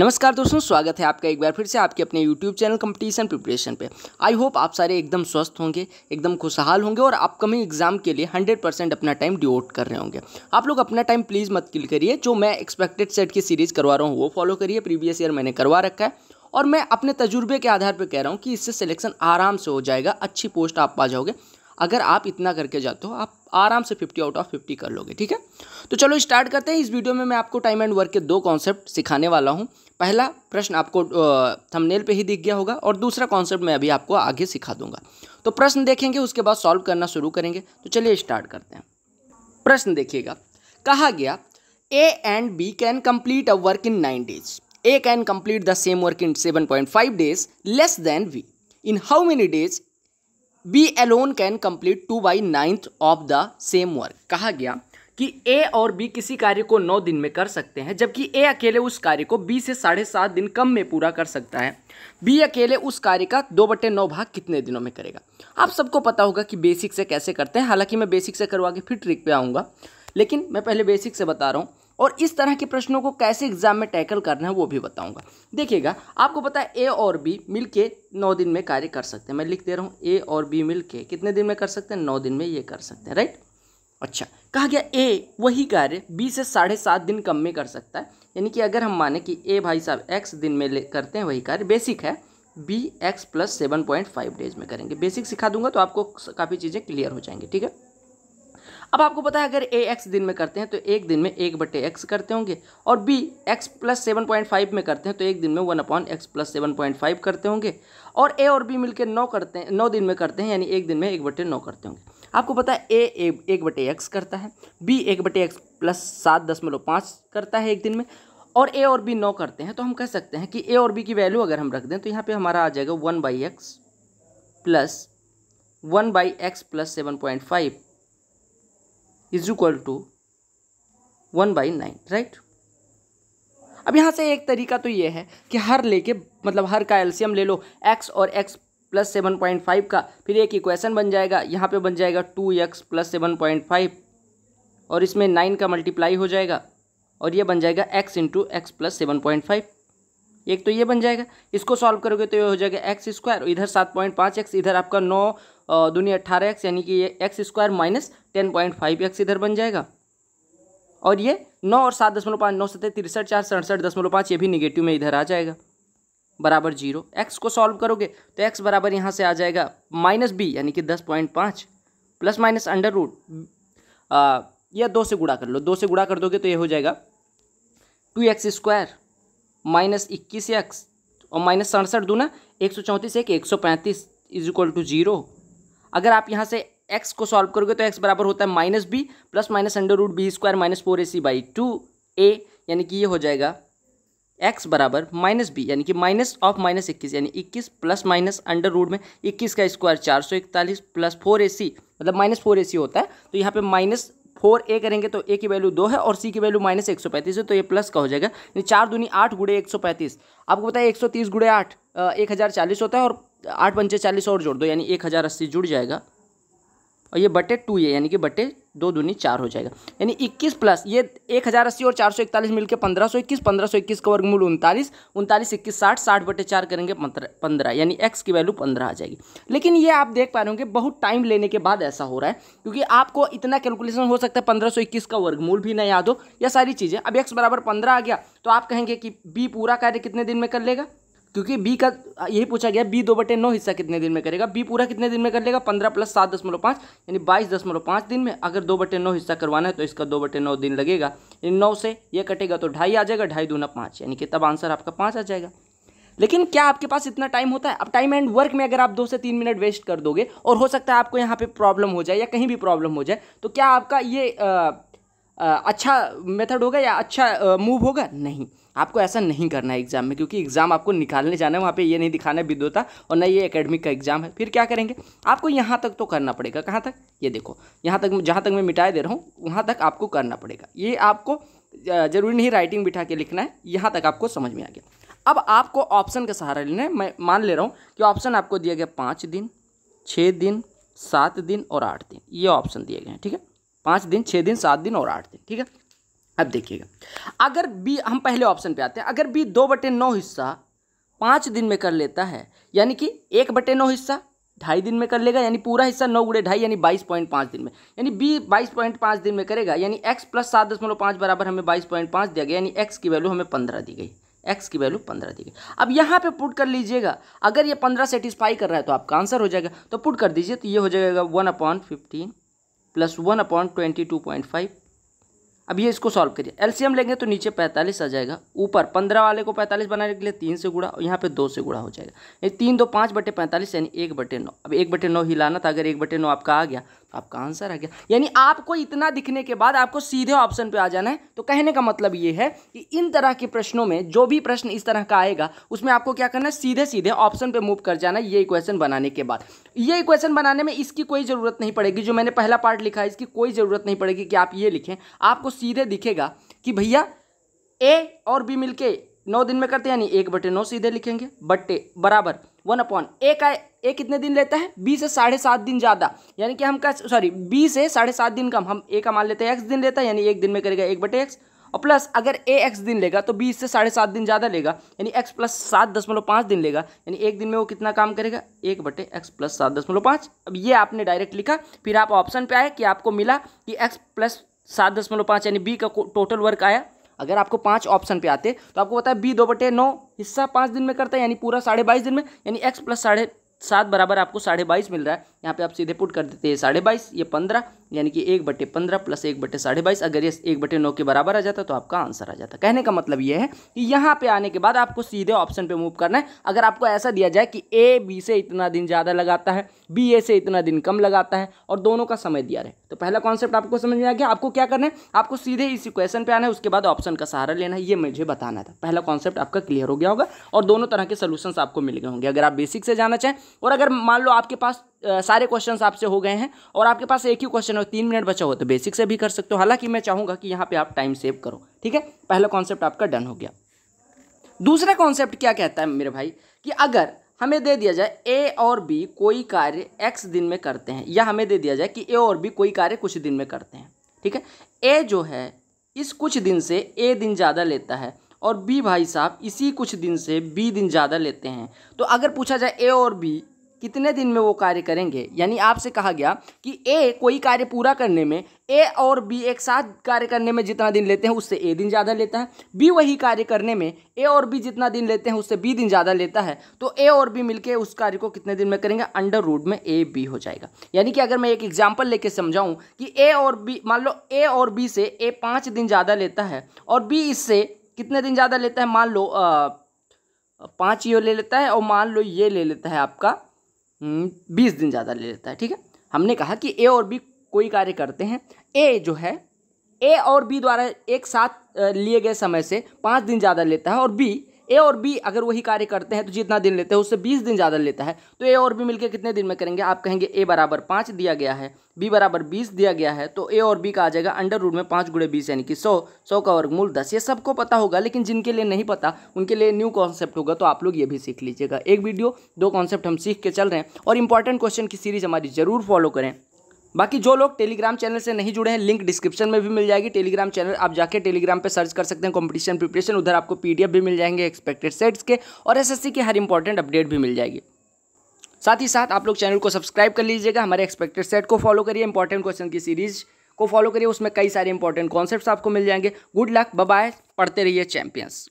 नमस्कार दोस्तों स्वागत है आपका एक बार फिर से आपके अपने YouTube चैनल कंपटीशन प्रिपरेशन पे आई होप आप सारे एकदम स्वस्थ होंगे एकदम खुशहाल होंगे और अपकमिंग एग्जाम के लिए 100 परसेंट अपना टाइम डिवोट कर रहे होंगे आप लोग अपना टाइम प्लीज़ मत किल करिए जो मैं एक्सपेक्टेड सेट की सीरीज़ करवा रहा हूँ वो फॉलो करिए प्रीवियस ईयर मैंने करवा रखा है और मैं अपने तजुर्बे के आधार पर कह रहा हूँ कि इससे सिलेक्शन आराम से हो जाएगा अच्छी पोस्ट आप पा जाओगे अगर आप इतना करके जाते हो आप आराम से 50 आउट ऑफ 50 कर लोगे ठीक है तो चलो स्टार्ट करते हैं इस वीडियो में मैं आपको टाइम एंड वर्क के दो कॉन्सेप्ट सिखाने वाला हूँ पहला प्रश्न आपको थंबनेल पे ही दिख गया होगा और दूसरा कॉन्सेप्ट मैं अभी आपको आगे सिखा दूंगा तो प्रश्न देखेंगे उसके बाद सॉल्व करना शुरू करेंगे तो चलिए स्टार्ट करते हैं प्रश्न देखिएगा कहा गया A and B can complete a work in nine days A can complete the same work in seven point five days less than B in how many days B alone can complete two by ninth of the same work कहा गया कि ए और B किसी कार्य को नौ दिन में कर सकते हैं जबकि ए अकेले उस कार्य को बी से साढ़े सात दिन कम में पूरा कर सकता है बी अकेले उस कार्य का दो बटे नौ भाग कितने दिनों में करेगा आप सबको पता होगा कि बेसिक से कैसे करते हैं हालांकि मैं बेसिक से करवा के फिर ट्रिक पे आऊँगा लेकिन मैं पहले बेसिक से बता रहा हूँ और इस तरह के प्रश्नों को कैसे एग्जाम में टैकल करना है वो भी बताऊंगा देखिएगा आपको पता है ए और बी मिल के नौ दिन में कार्य कर सकते हैं मैं लिख दे रहा हूँ ए और बी मिल के कितने दिन में कर सकते हैं नौ दिन में ये कर सकते हैं राइट अच्छा कहा गया ए वही कार्य बी से साढ़े सात दिन कम में कर सकता है यानी कि अगर हम माने कि ए भाई साहब एक्स दिन में ले करते हैं वही कार्य बेसिक है B x plus seven point five days में करेंगे बेसिक सिखा दूंगा तो आपको काफ़ी चीज़ें क्लियर हो जाएंगी ठीक है अब आपको पता है अगर ए एक्स दिन में करते हैं तो एक दिन में एक बटे एक्स करते होंगे और B x plus seven point five में करते हैं तो एक दिन में one upon x plus seven point five करते होंगे और ए और बी मिलकर नौ करते हैं नौ दिन में करते हैं यानी एक दिन में एक बटे नौ करते होंगे आपको पता है ए एक, एक बटे एक्स करता है बी एक बटे एक्स प्लस सात दशमलव पाँच करता है एक दिन में और ए और बी नौ करते हैं तो हम कह सकते हैं कि ए और बी की वैल्यू अगर हम रख दें तो यहाँ पे हमारा आ जाएगा one by x plus one by x plus seven point five is equal to one by nine right अब यहाँ से एक तरीका तो ये है कि हर लेके मतलब हर का एल्शियम ले लो एक्स और x plus seven point five का फिर एक इक्वेशन बन जाएगा यहाँ पे बन जाएगा two x plus seven point five और इसमें नाइन का मल्टीप्लाई हो जाएगा और ये बन जाएगा x into x plus seven point five एक तो ये बन जाएगा इसको सॉल्व करोगे तो ये हो जाएगा एक्स स्क्वायर इधर सात पॉइंट पाँच एक्स इधर आपका नौ दुनिया अट्ठारह एक्स यानी कि ये x square minus ten point five x इधर बन जाएगा और ये नौ और सात दशमलव पाँच नौ सत्तर तिरसठ चार सड़सठ दशमलव पाँच ये भी निगेटिव में इधर आ जाएगा बराबर जीरो एक्स को सॉल्व करोगे तो एक्स बराबर यहाँ से आ जाएगा माइनस बी यानी कि दस पॉइंट पाँच प्लस माइनस अंडर रूट या दो से गुड़ा कर लो दो से गुड़ा कर दोगे तो ये हो जाएगा टू एक्स स्क्वायर माइनस इक्कीस एक्स और माइनस सड़सठ दो ना एक सौ चौंतीस एक एक सौ पैंतीस इज इक्वल टू जीरो अगर आप यहाँ से एक्स को सॉल्व करोगे तो एक्स बराबर होता है minus b plus minus under root b square minus four a c by two a यानी कि ये हो जाएगा एक्स बराबर माइनस बी यानी कि माइनस ऑफ माइनस इक्कीस यानी इक्कीस प्लस माइनस अंडर रूड में इक्कीस का स्क्वायर चार सौ इकतालीस प्लस फोर ए सी मतलब माइनस फोर ए सी होता है तो यहाँ पे माइनस फोर ए करेंगे तो ए की वैल्यू दो है और सी की वैल्यू माइनस एक सौ पैंतीस है तो ये प्लस का हो जाएगा यानी चार दूनी आठ गुड़े एक सौ पैंतीस आपको पता है एक सौ तीस गुड़े आठ एक हज़ार चालीस होता है और आठ पंचे चालीस और जोड़ दो यानी एक हज़ार अस्सी जुड़ जाएगा और ये बटे टू है यानी कि बटे दो दूनी चार हो जाएगा यानी इक्कीस प्लस ये एक हज़ार अस्सी और चार सौ इकतालीस मिलकर पंद्रह सौ इक्कीस पंद्रह सौ इक्कीस का वर्गमूल उनतालीस उनतालीस इक्कीस साठ साठ बटे चार करेंगे पंद्रह यानी एक्स की वैल्यू पंद्रह आ जाएगी लेकिन ये आप देख पा रहे होंगे बहुत टाइम लेने के बाद ऐसा हो रहा है क्योंकि आपको इतना कैलकुलेशन हो सकता है पंद्रह सौ इक्कीस का वर्गमूल भी ना याद हो या सारी चीज़ें अब एक्स बराबर पंद्रह आ गया तो आप कहेंगे कि बी पूरा कार्य कितने दिन में कर लेगा क्योंकि बी का यही पूछा गया बी दो बटे नौ हिस्सा कितने दिन में करेगा बी पूरा कितने दिन में कर लेगा पंद्रह प्लस सात दशमलव पाँच यानी बाईस दशमलव पाँच दिन में अगर दो बटे नौ हिस्सा करवाना है तो इसका दो बटे नौ दिन लगेगा यानी नौ से यह कटेगा तो ढाई आ जाएगा ढाई दूना पाँच यानी कि तब आंसर आपका पाँच आ जाएगा लेकिन क्या आपके पास इतना टाइम होता है अब टाइम एंड वर्क में अगर आप दो से तीन मिनट वेस्ट कर दोगे और हो सकता है आपको यहाँ पर प्रॉब्लम हो जाए या कहीं भी प्रॉब्लम हो जाए तो क्या आपका ये अच्छा मेथड होगा या अच्छा मूव होगा नहीं आपको ऐसा नहीं करना है एग्जाम में क्योंकि एग्जाम आपको निकालने जाना है वहाँ पे ये नहीं दिखाना है विद्वता और ना ये एकेडमिक का एग्जाम है फिर क्या करेंगे आपको यहाँ तक तो करना पड़ेगा कहाँ तक ये देखो यहाँ तक जहाँ तक मैं मिटाए दे रहा हूँ वहाँ तक आपको करना पड़ेगा ये आपको जरूरी नहीं राइटिंग बिठा के लिखना है यहाँ तक आपको समझ में आ गया अब आपको ऑप्शन का सहारा लेना है मैं मान ले रहा हूँ कि ऑप्शन आपको दिया गया पाँच दिन छः दिन सात दिन और आठ दिन ये ऑप्शन दिए गए हैं ठीक है पाँच दिन छः दिन सात दिन और आठ दिन ठीक है अब देखिएगा अगर बी हम पहले ऑप्शन पे आते हैं अगर बी दो बटे नौ हिस्सा पाँच दिन में कर लेता है यानी कि एक बटे नौ हिस्सा ढाई दिन में कर लेगा यानी पूरा हिस्सा नौ गुड़े ढाई यानी बाईस पॉइंट पाँच दिन में यानी बी बाईस पॉइंट पाँच दिन में करेगा यानी एक्स प्लस सात दशमलव पाँच बराबर हमें बाईस पॉइंट पाँच दिया गया यानी एक्स की वैल्यू हमें पंद्रह दी गई एक्स की वैल्यू पंद्रह दी गई अब यहाँ पे पुट कर लीजिएगा अगर ये पंद्रह सेटिस्फाई कर रहा है तो आपका आंसर हो जाएगा तो पुट कर दीजिए तो ये हो जाएगा one upon fifteen plus one upon twenty two point five अब ये इसको सॉल्व करिए एलसीएम लेंगे तो नीचे पैंतालीस आ जाएगा ऊपर पंद्रह वाले को पैंतालीस बनाने के लिए तीन से गुड़ा और यहाँ पे दो से गुड़ा हो जाएगा ये तीन दो पाँच बटे पैंतालीस यानी एक बटे नौ अब एक बटे नौ हिलाना था अगर एक बटे नौ आपका आ गया आपका आंसर आ गया यानी आपको इतना दिखने के बाद आपको सीधे ऑप्शन पे आ जाना है तो कहने का मतलब ये है कि इन तरह के प्रश्नों में जो भी प्रश्न इस तरह का आएगा उसमें आपको क्या करना है सीधे सीधे ऑप्शन पे मूव कर जाना ये इक्वेशन बनाने के बाद ये इक्वेशन बनाने में इसकी कोई ज़रूरत नहीं पड़ेगी जो मैंने पहला पार्ट लिखा है इसकी कोई ज़रूरत नहीं पड़ेगी कि आप ये लिखें आपको सीधे दिखेगा कि भैया ए और बी मिलकर नौ दिन में करते यानी एक बटे नौ सीधे लिखेंगे बट्टे बराबर वन अपॉन ए का ए कितने दिन लेता है बी से साढ़े सात दिन ज़्यादा यानी कि हम का सॉरी बी से साढ़े सात दिन कम हम ए का मान लेते हैं एक्स दिन लेता है यानी एक दिन में करेगा एक बटे एक्स और प्लस अगर ए एक्स दिन लेगा तो बी से साढ़े सात दिन ज़्यादा लेगा यानी एक्स प्लस सात दशमलव पाँच दिन लेगा यानी एक दिन में वो कितना काम करेगा एक बटे एक्स प्लस सात दशमलव पाँच अब ये आपने डायरेक्ट लिखा फिर आप ऑप्शन पे आए कि आपको मिला कि एक्स प्लस सात दशमलव पाँच यानी बी का टोटल वर्क आया अगर आपको पाँच ऑप्शन पे आते तो आपको पता है बी दो बटे नौ हिस्सा पाँच दिन में करता है यानी पूरा साढ़े बाईस दिन में यानी एक्स प्लस साढ़े सात बराबर आपको साढ़े बाईस मिल रहा है यहाँ पे आप सीधे पुट कर देते हैं साढ़े बाईस ये पंद्रह यानी कि एक बटे पंद्रह प्लस एक बटे साढ़े बाईस अगर ये एक बटे नौ के बराबर आ जाता तो आपका आंसर आ जाता कहने का मतलब ये है कि यहाँ पे आने के बाद आपको सीधे ऑप्शन पे मूव करना है अगर आपको ऐसा दिया जाए कि ए बी से इतना दिन ज़्यादा लगाता है बी ए से इतना दिन कम लगाता है और दोनों का समय दिया रहे तो पहला कॉन्सेप्ट आपको समझ में आ गया आपको क्या करना है आपको सीधे इस इक्वेशन पर आना है उसके बाद ऑप्शन का सहारा लेना है ये मुझे बताना था पहला कॉन्सेप्ट आपका क्लियर हो गया होगा और दोनों तरह के सोल्यूशन आपको मिल गए होंगे अगर आप बेसिक से जाना चाहें और अगर मान लो आपके पास सारे क्वेश्चन आपसे हो गए हैं और आपके पास एक ही क्वेश्चन हो तीन मिनट बचा हो तो बेसिक से भी कर सकते हो हालांकि मैं चाहूँगा कि यहाँ पर आप टाइम सेव करो ठीक है पहला कॉन्सेप्ट आपका डन हो गया दूसरा कॉन्सेप्ट क्या कहता है मेरे भाई कि अगर हमें दे दिया जाए ए और बी कोई कार्य एक्स दिन में करते हैं या हमें दे दिया जाए कि ए और बी कोई कार्य कुछ दिन में करते हैं ठीक है ए जो है इस कुछ दिन से ए दिन ज़्यादा लेता है और बी भाई साहब इसी कुछ दिन से बी दिन ज़्यादा लेते हैं तो अगर पूछा जाए ए और बी कितने दिन में वो कार्य करेंगे यानी आपसे कहा गया कि ए कोई कार्य पूरा करने में ए और बी एक साथ कार्य करने में जितना दिन लेते हैं उससे ए दिन ज़्यादा लेता है बी वही कार्य करने में ए और बी जितना दिन लेते हैं उससे बी दिन ज़्यादा लेता है तो ए और बी मिलके उस कार्य को कितने दिन में करेंगे अंडर रूट में ए बी हो जाएगा यानी कि अगर मैं एक एग्जाम्पल लेके समझाऊँ कि ए और बी मान लो ए और बी से ए पाँच दिन ज़्यादा लेता है और बी इससे कितने दिन ज़्यादा लेता है मान लो पाँच ये ले लेता है और मान लो ये ले लेता है आपका हम्म, बीस दिन ज़्यादा ले लेता है ठीक है हमने कहा कि ए और बी कोई कार्य करते हैं ए जो है ए और बी द्वारा एक साथ लिए गए समय से पाँच दिन ज़्यादा लेता है और बी ए और बी अगर वही कार्य करते हैं तो जितना दिन लेते हैं उससे बीस दिन ज़्यादा लेता है तो ए और बी मिलकर कितने दिन में करेंगे आप कहेंगे ए बराबर पाँच दिया गया है बी बराबर बीस दिया गया है तो ए और बी का आ जाएगा अंडर रूट में पाँच गुड़े बीस यानी कि सौ सौ का वर्गमूल दस ये सबको पता होगा लेकिन जिनके लिए नहीं पता उनके लिए न्यू कॉन्सेप्ट होगा तो आप लोग ये भी सीख लीजिएगा एक वीडियो दो कॉन्सेप्ट हम सीख के चल रहे हैं और इंपॉर्टेंट क्वेश्चन की सीरीज हमारी जरूर फॉलो करें बाकी जो लोग टेलीग्राम चैनल से नहीं जुड़े हैं लिंक डिस्क्रिप्शन में भी मिल जाएगी टेलीग्राम चैनल आप जाके टेलीग्राम पे सर्च कर सकते हैं कंपटीशन प्रिपरेशन उधर आपको पीडीएफ भी मिल जाएंगे एक्सपेक्टेड सेट्स के और एसएससी के हर इंपॉर्टेंट अपडेट भी मिल जाएगी साथ ही साथ आप लोग चैनल को सब्सक्राइब कर लीजिएगा हमारे एक्सपेक्टेड सेट को फॉलो करिए इंपॉर्टेंट क्वेश्चन की सीरीज को फॉलो करिए उसमें कई सारे इंपॉर्टेंट कॉन्सेप्ट आपको मिल जाएंगे गुड लक बाय पढ़ते रहिए चैंपियंस